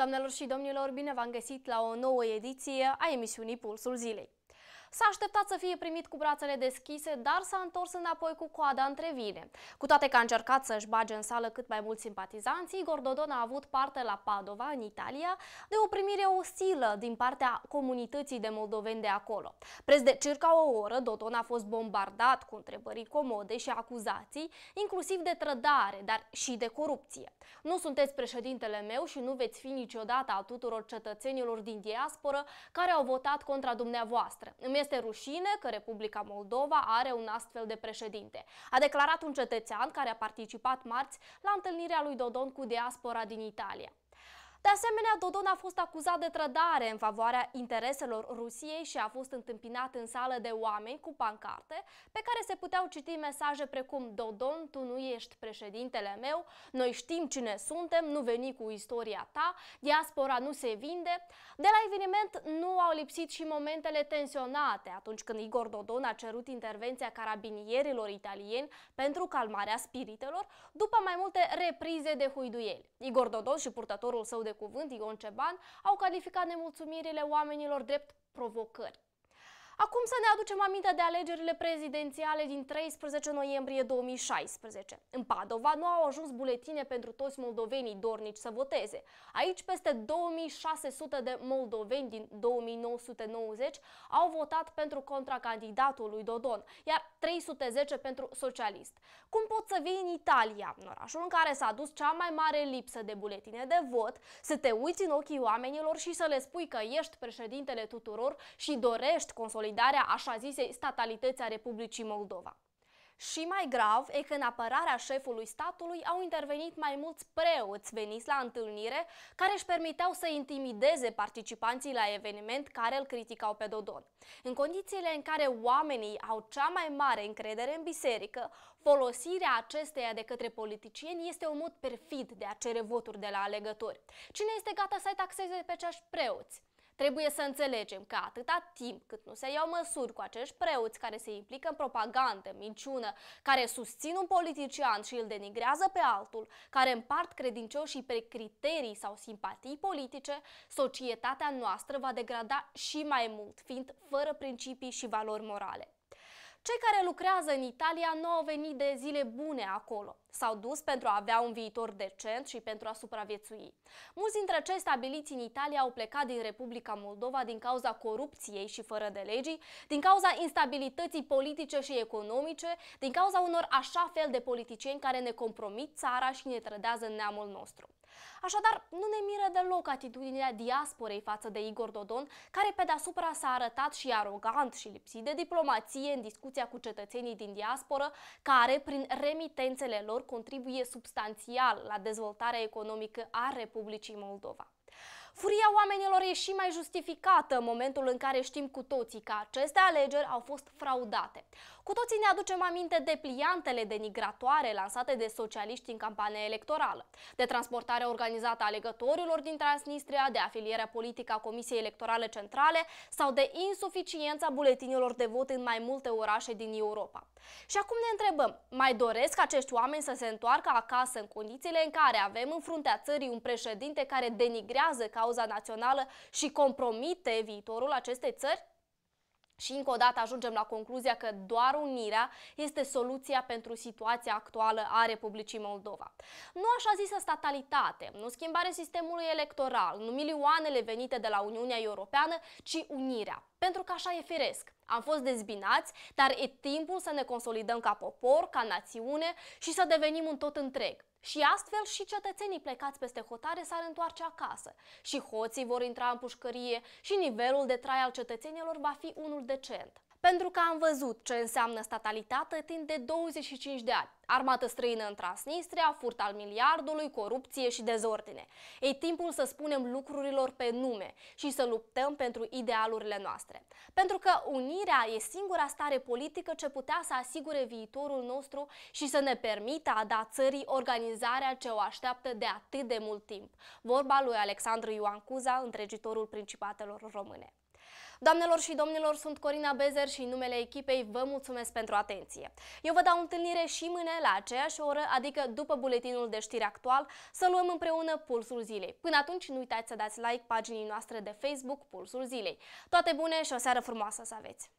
Doamnelor și domnilor, bine v-am găsit la o nouă ediție a emisiunii Pulsul Zilei. S-a așteptat să fie primit cu brațele deschise, dar s-a întors înapoi cu coada între vine. Cu toate că a încercat să-și bage în sală cât mai mulți simpatizanți, Igor Dodon a avut parte la Padova, în Italia, de o primire ostilă din partea comunității de moldoveni de acolo. Prez de circa o oră, Dodon a fost bombardat cu întrebări comode și acuzații, inclusiv de trădare, dar și de corupție. Nu sunteți președintele meu și nu veți fi niciodată a tuturor cetățenilor din diasporă care au votat contra dumneavoastră. Îmi este rușine că Republica Moldova are un astfel de președinte, a declarat un cetățean care a participat marți la întâlnirea lui Dodon cu diaspora din Italia. De asemenea, Dodon a fost acuzat de trădare în favoarea intereselor Rusiei și a fost întâmpinat în sală de oameni cu pancarte pe care se puteau citi mesaje precum Dodon, tu nu ești președintele meu, noi știm cine suntem, nu veni cu istoria ta, diaspora nu se vinde. De la eveniment nu au lipsit și momentele tensionate atunci când Igor Dodon a cerut intervenția carabinierilor italieni pentru calmarea spiritelor după mai multe reprize de huiduieli. Igor Dodon și purtătorul său de de cuvânt Ion Ceban au calificat nemulțumirile oamenilor drept provocări. Acum să ne aducem aminte de alegerile prezidențiale din 13 noiembrie 2016. În Padova nu au ajuns buletine pentru toți moldovenii dornici să voteze. Aici peste 2600 de moldoveni din 2990 au votat pentru contracandidatul lui Dodon, iar 310 pentru socialist. Cum pot să vii în Italia, în orașul în care s-a dus cea mai mare lipsă de buletine de vot, să te uiți în ochii oamenilor și să le spui că ești președintele tuturor și dorești consolidarea consolidarea așa zisei statalități a Republicii Moldova. Și mai grav e că în apărarea șefului statului au intervenit mai mulți preoți veniți la întâlnire care își permiteau să intimideze participanții la eveniment care îl criticau pe Dodon. În condițiile în care oamenii au cea mai mare încredere în biserică, folosirea acesteia de către politicieni este un mod perfid de a cere voturi de la alegători. Cine este gata să-i taxeze pe ceași preoți? Trebuie să înțelegem că atâta timp cât nu se iau măsuri cu acești preoți care se implică în propagandă, minciună, care susțin un politician și îl denigrează pe altul, care împart credincioșii pe criterii sau simpatii politice, societatea noastră va degrada și mai mult, fiind fără principii și valori morale. Cei care lucrează în Italia nu au venit de zile bune acolo s-au dus pentru a avea un viitor decent și pentru a supraviețui. Mulți dintre cei stabiliți în Italia au plecat din Republica Moldova din cauza corupției și fără de legii, din cauza instabilității politice și economice, din cauza unor așa fel de politicieni care ne compromit țara și ne trădează neamul nostru. Așadar, nu ne miră deloc atitudinea diasporei față de Igor Dodon, care pe deasupra s-a arătat și arogant și lipsit de diplomație în discuția cu cetățenii din diasporă, care, prin remitențele lor, lor contribuie substanțial la dezvoltarea economică a Republicii Moldova. Furia oamenilor e și mai justificată în momentul în care știm cu toții că aceste alegeri au fost fraudate. Cu toții ne aducem aminte de pliantele denigratoare lansate de socialiști în campania electorală, de transportarea organizată a alegătorilor din Transnistria, de afilierea politică a Comisiei Electorale Centrale sau de insuficiența buletinilor de vot în mai multe orașe din Europa. Și acum ne întrebăm, mai doresc acești oameni să se întoarcă acasă în condițiile în care avem în fruntea țării un președinte care denigrează cauza națională și compromite viitorul acestei țări? Și încă o dată ajungem la concluzia că doar unirea este soluția pentru situația actuală a Republicii Moldova. Nu așa zisă statalitate, nu schimbarea sistemului electoral, nu milioanele venite de la Uniunea Europeană, ci unirea. Pentru că așa e firesc. Am fost dezbinați, dar e timpul să ne consolidăm ca popor, ca națiune și să devenim un tot întreg. Și astfel și cetățenii plecați peste hotare s-ar întoarce acasă, și hoții vor intra în pușcărie și nivelul de trai al cetățenilor va fi unul decent pentru că am văzut ce înseamnă statalitate timp de 25 de ani. Armată străină în Transnistria, furt al miliardului, corupție și dezordine. E timpul să spunem lucrurilor pe nume și să luptăm pentru idealurile noastre. Pentru că unirea e singura stare politică ce putea să asigure viitorul nostru și să ne permită a da țării organizarea ce o așteaptă de atât de mult timp. Vorba lui Alexandru Ioan Cuza, întregitorul Principatelor Române. Doamnelor și domnilor, sunt Corina Bezer și în numele echipei vă mulțumesc pentru atenție. Eu vă dau întâlnire și mâine la aceeași oră, adică după buletinul de știri actual, să luăm împreună Pulsul Zilei. Până atunci, nu uitați să dați like paginii noastre de Facebook Pulsul Zilei. Toate bune și o seară frumoasă să aveți!